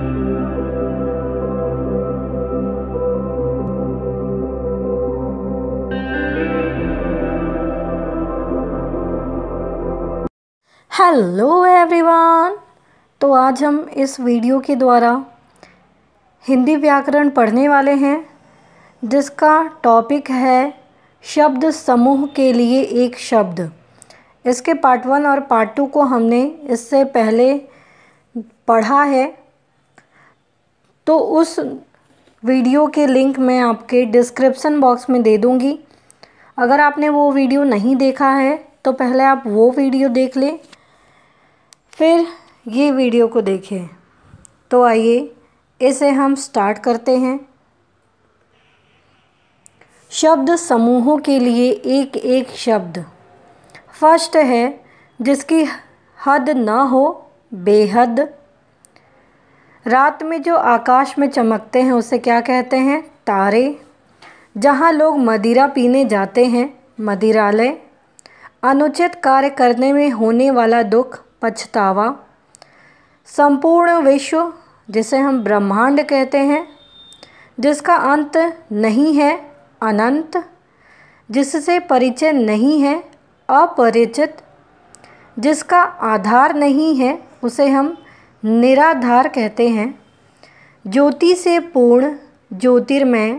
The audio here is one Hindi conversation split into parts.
हेलो एवरीवन तो आज हम इस वीडियो के द्वारा हिंदी व्याकरण पढ़ने वाले हैं जिसका टॉपिक है शब्द समूह के लिए एक शब्द इसके पार्ट वन और पार्ट टू को हमने इससे पहले पढ़ा है तो उस वीडियो के लिंक मैं आपके डिस्क्रिप्सन बॉक्स में दे दूँगी अगर आपने वो वीडियो नहीं देखा है तो पहले आप वो वीडियो देख लें फिर ये वीडियो को देखें तो आइए इसे हम स्टार्ट करते हैं शब्द समूहों के लिए एक एक शब्द फर्स्ट है जिसकी हद ना हो बेहद रात में जो आकाश में चमकते हैं उसे क्या कहते हैं तारे जहाँ लोग मदिरा पीने जाते हैं मदिरालय अनुचित कार्य करने में होने वाला दुख पछतावा संपूर्ण विश्व जिसे हम ब्रह्मांड कहते हैं जिसका अंत नहीं है अनंत जिससे परिचय नहीं है अपरिचित जिसका आधार नहीं है उसे हम निराधार कहते हैं ज्योति से पूर्ण ज्योतिर्मय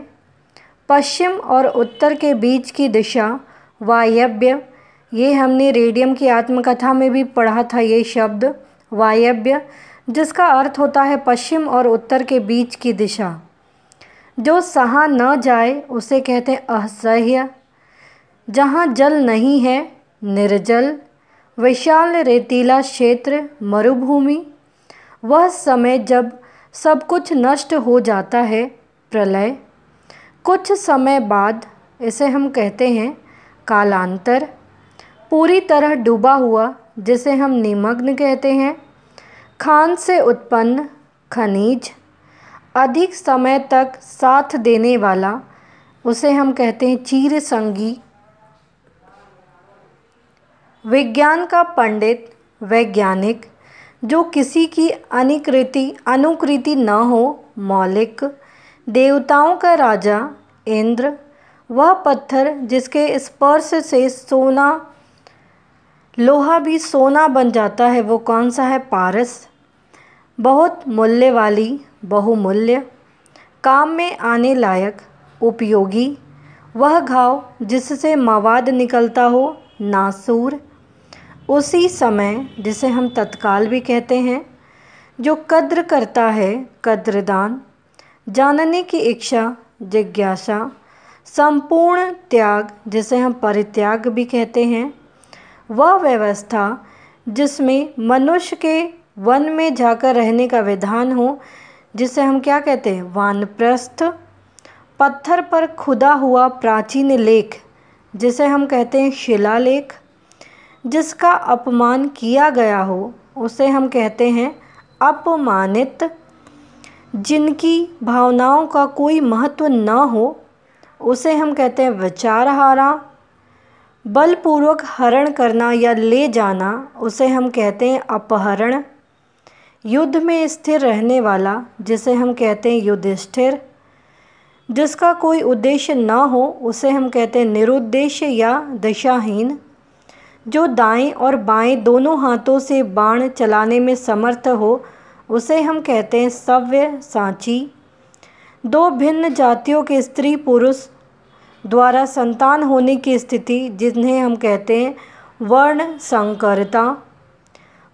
पश्चिम और उत्तर के बीच की दिशा वायव्य ये हमने रेडियम की आत्मकथा में भी पढ़ा था ये शब्द वायव्य जिसका अर्थ होता है पश्चिम और उत्तर के बीच की दिशा जो सहा न जाए उसे कहते हैं असह्य जहाँ जल नहीं है निर्जल विशाल रेतीला क्षेत्र मरुभूमि वह समय जब सब कुछ नष्ट हो जाता है प्रलय कुछ समय बाद इसे हम कहते हैं कालांतर पूरी तरह डूबा हुआ जिसे हम निमग्न कहते हैं खान से उत्पन्न खनिज अधिक समय तक साथ देने वाला उसे हम कहते हैं चीर संगी विज्ञान का पंडित वैज्ञानिक जो किसी की अनिकृति अनुकृति न हो मौलिक देवताओं का राजा इंद्र वह पत्थर जिसके स्पर्श से सोना लोहा भी सोना बन जाता है वो कौन सा है पारस बहुत मूल्य वाली बहुमूल्य काम में आने लायक उपयोगी वह घाव जिससे मवाद निकलता हो नासूर उसी समय जिसे हम तत्काल भी कहते हैं जो कद्र करता है कद्रदान जानने की इच्छा जिज्ञासा संपूर्ण त्याग जिसे हम परित्याग भी कहते हैं वह व्यवस्था जिसमें मनुष्य के वन में जाकर रहने का विधान हो जिसे हम क्या कहते हैं वानप्रस्थ पत्थर पर खुदा हुआ प्राचीन लेख जिसे हम कहते हैं शिलालेख जिसका अपमान किया गया हो उसे हम कहते हैं अपमानित जिनकी भावनाओं का कोई महत्व न हो उसे हम कहते हैं विचारहारा बलपूर्वक हरण करना या ले जाना उसे हम कहते हैं अपहरण युद्ध में स्थिर रहने वाला जिसे हम कहते हैं युद्धिष्ठिर जिसका कोई उद्देश्य ना हो उसे हम कहते हैं निरुद्देश्य या दिशाहीन जो दाएं और बाएं दोनों हाथों से बाण चलाने में समर्थ हो उसे हम कहते हैं सव्य सांची दो भिन्न जातियों के स्त्री पुरुष द्वारा संतान होने की स्थिति जिन्हें हम कहते हैं वर्ण संकरता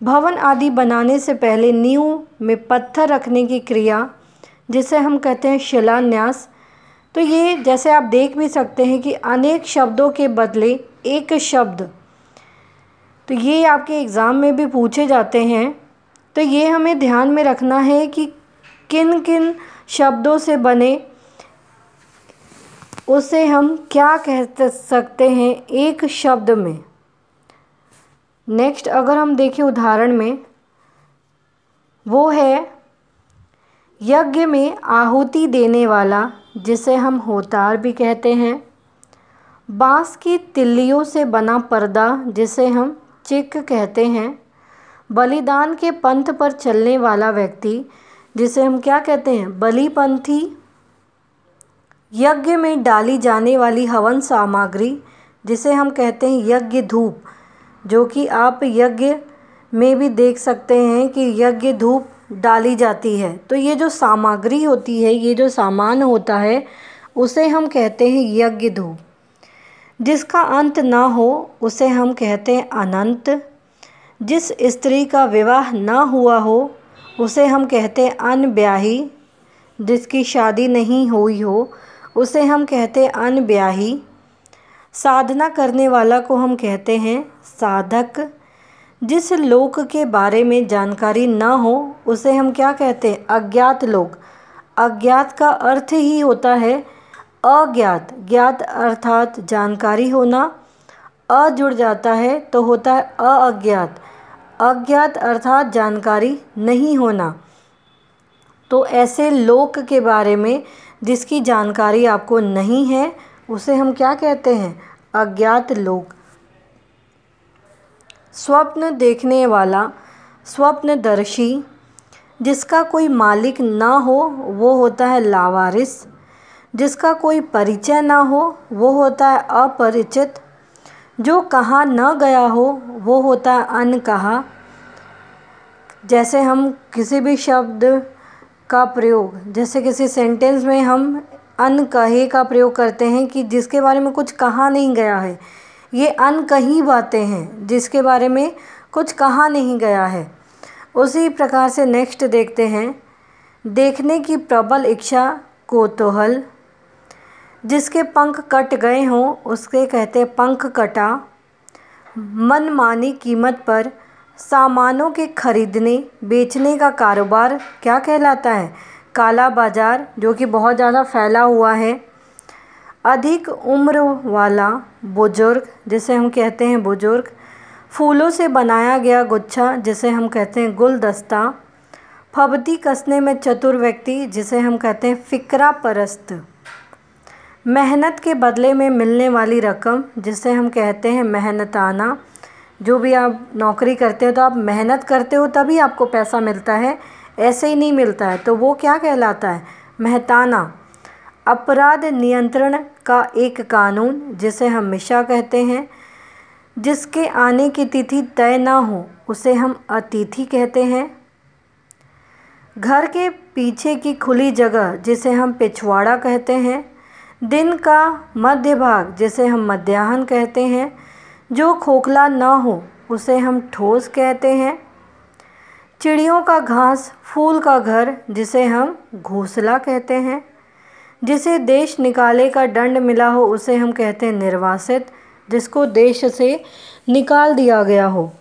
भवन आदि बनाने से पहले नींव में पत्थर रखने की क्रिया जिसे हम कहते हैं शिलान्यास तो ये जैसे आप देख भी सकते हैं कि अनेक शब्दों के बदले एक शब्द तो ये आपके एग्ज़ाम में भी पूछे जाते हैं तो ये हमें ध्यान में रखना है कि किन किन शब्दों से बने उसे हम क्या कह सकते हैं एक शब्द में नेक्स्ट अगर हम देखें उदाहरण में वो है यज्ञ में आहुति देने वाला जिसे हम होतार भी कहते हैं बाँस की तिल्लियों से बना पर्दा जिसे हम चिक कहते हैं बलिदान के पंथ पर चलने वाला व्यक्ति जिसे हम क्या कहते हैं बलिपंथी यज्ञ में डाली जाने वाली हवन सामग्री जिसे हम कहते हैं यज्ञ धूप जो कि आप यज्ञ में भी देख सकते हैं कि यज्ञ धूप डाली जाती है तो ये जो सामग्री होती है ये जो सामान होता है उसे हम कहते हैं यज्ञ धूप जिसका अंत ना हो उसे हम कहते हैं अनंत जिस स्त्री का विवाह ना हुआ हो उसे हम कहते हैं अनब्याही जिसकी शादी नहीं हुई हो उसे हम कहते हैं अनब्याही साधना करने वाला को हम कहते हैं साधक जिस लोक के बारे में जानकारी ना हो उसे हम क्या कहते हैं अज्ञात लोक अज्ञात का अर्थ ही होता है अज्ञात ज्ञात अर्थात जानकारी होना अजुड़ जाता है तो होता है अज्ञात अज्ञात अर्थात जानकारी नहीं होना तो ऐसे लोक के बारे में जिसकी जानकारी आपको नहीं है उसे हम क्या कहते हैं अज्ञात लोक स्वप्न देखने वाला स्वप्नदर्शी जिसका कोई मालिक ना हो वो होता है लावारिस जिसका कोई परिचय ना हो वो होता है अपरिचित जो कहा न गया हो वो होता है अनकहा जैसे हम किसी भी शब्द का प्रयोग जैसे किसी सेंटेंस में हम अनकहे का प्रयोग करते हैं कि जिसके बारे में कुछ कहा नहीं गया है ये अनकही बातें हैं जिसके बारे में कुछ कहा नहीं गया है उसी प्रकार से नेक्स्ट देखते हैं देखने की प्रबल इच्छा कोतूहल जिसके पंख कट गए हों उसके कहते पंख कटा मनमानी कीमत पर सामानों के ख़रीदने बेचने का कारोबार क्या कहलाता है काला बाज़ार जो कि बहुत ज़्यादा फैला हुआ है अधिक उम्र वाला बुज़ुर्ग जिसे हम कहते हैं बुज़ुर्ग फूलों से बनाया गया गुच्छा जिसे हम कहते हैं गुलदस्ता फबती कसने में चतुर व्यक्ति जिसे हम कहते हैं फ़िक्रा परस्त मेहनत के बदले में मिलने वाली रकम जिसे हम कहते हैं मेहनताना जो भी आप नौकरी करते हो तो आप मेहनत करते हो तभी आपको पैसा मिलता है ऐसे ही नहीं मिलता है तो वो क्या कहलाता है मेहताना अपराध नियंत्रण का एक कानून जिसे हम मिशा कहते हैं जिसके आने की तिथि तय ना हो उसे हम अतिथि कहते हैं घर के पीछे की खुली जगह जिसे हम पिछवाड़ा कहते हैं दिन का मध्य भाग जिसे हम मध्याह्न कहते हैं जो खोखला ना हो उसे हम ठोस कहते हैं चिड़ियों का घास फूल का घर जिसे हम घोसला कहते हैं जिसे देश निकाले का दंड मिला हो उसे हम कहते हैं निर्वासित जिसको देश से निकाल दिया गया हो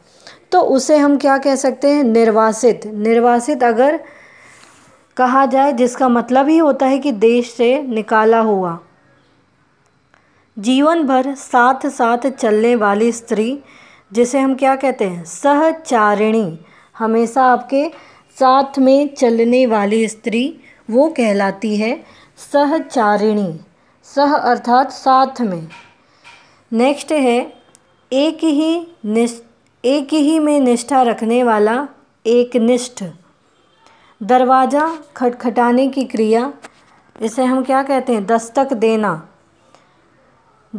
तो उसे हम क्या कह सकते हैं निर्वासित निर्वासित अगर कहा जाए जिसका मतलब ही होता है कि देश से निकाला हुआ जीवन भर साथ साथ चलने वाली स्त्री जिसे हम क्या कहते हैं सहचारिणी हमेशा आपके साथ में चलने वाली स्त्री वो कहलाती है सहचारिणी सह अर्थात साथ में नेक्स्ट है एक ही निष्ठ एक ही में निष्ठा रखने वाला एक निष्ठ दरवाज़ा खटखटाने की क्रिया इसे हम क्या कहते हैं दस्तक देना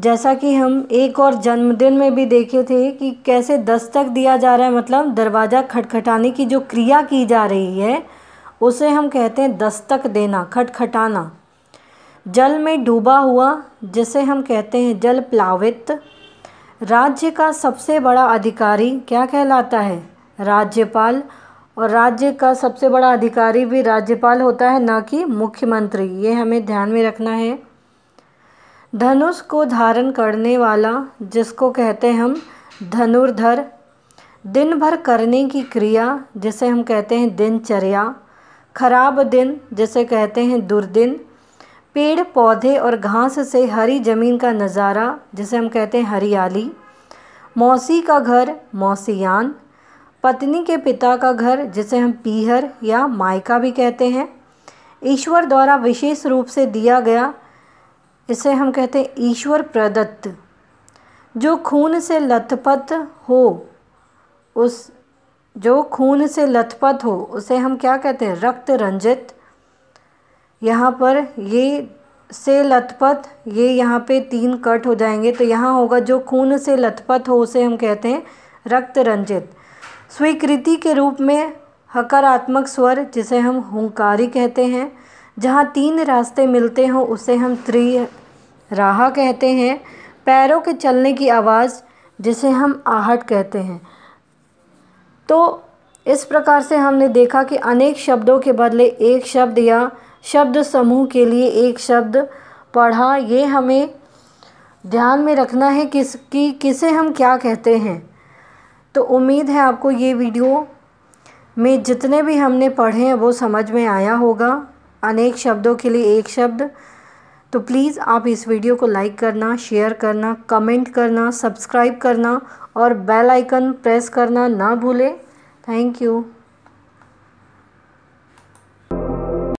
जैसा कि हम एक और जन्मदिन में भी देखे थे कि कैसे दस्तक दिया जा रहा है मतलब दरवाज़ा खटखटाने की जो क्रिया की जा रही है उसे हम कहते हैं दस्तक देना खटखटाना जल में डूबा हुआ जिसे हम कहते हैं जल प्लावित राज्य का सबसे बड़ा अधिकारी क्या कहलाता है राज्यपाल और राज्य का सबसे बड़ा अधिकारी भी राज्यपाल होता है ना कि मुख्यमंत्री ये हमें ध्यान में रखना है धनुष को धारण करने वाला जिसको कहते हैं हम धनुर्धर दिन भर करने की क्रिया जिसे हम कहते हैं दिनचर्या खराब दिन जिसे कहते हैं दुर्दिन पेड़ पौधे और घास से हरी जमीन का नज़ारा जिसे हम कहते हैं हरियाली मौसी का घर मौसियान पत्नी के पिता का घर जिसे हम पीहर या मायका भी कहते हैं ईश्वर द्वारा विशेष रूप से दिया गया इसे हम कहते हैं ईश्वर प्रदत्त जो खून से लथपथ हो उस जो खून से लथपथ हो उसे हम क्या कहते हैं रक्त रंजित यहाँ पर ये से लथपथ ये यहाँ पे तीन कट हो जाएंगे तो यहाँ होगा जो खून से लथपथ हो उसे हम कहते हैं रक्त रंजित स्वीकृति के रूप में हकारात्मक स्वर जिसे हम हुंकारी कहते हैं जहाँ तीन रास्ते मिलते हों उसे हम त्रि राह कहते हैं पैरों के चलने की आवाज़ जिसे हम आहट कहते हैं तो इस प्रकार से हमने देखा कि अनेक शब्दों के बदले एक शब्द या शब्द समूह के लिए एक शब्द पढ़ा ये हमें ध्यान में रखना है किस कि किसे हम क्या कहते हैं तो उम्मीद है आपको ये वीडियो में जितने भी हमने पढ़े हैं वो समझ में आया होगा अनेक शब्दों के लिए एक शब्द तो प्लीज़ आप इस वीडियो को लाइक करना शेयर करना कमेंट करना सब्सक्राइब करना और बेल आइकन प्रेस करना ना भूलें थैंक यू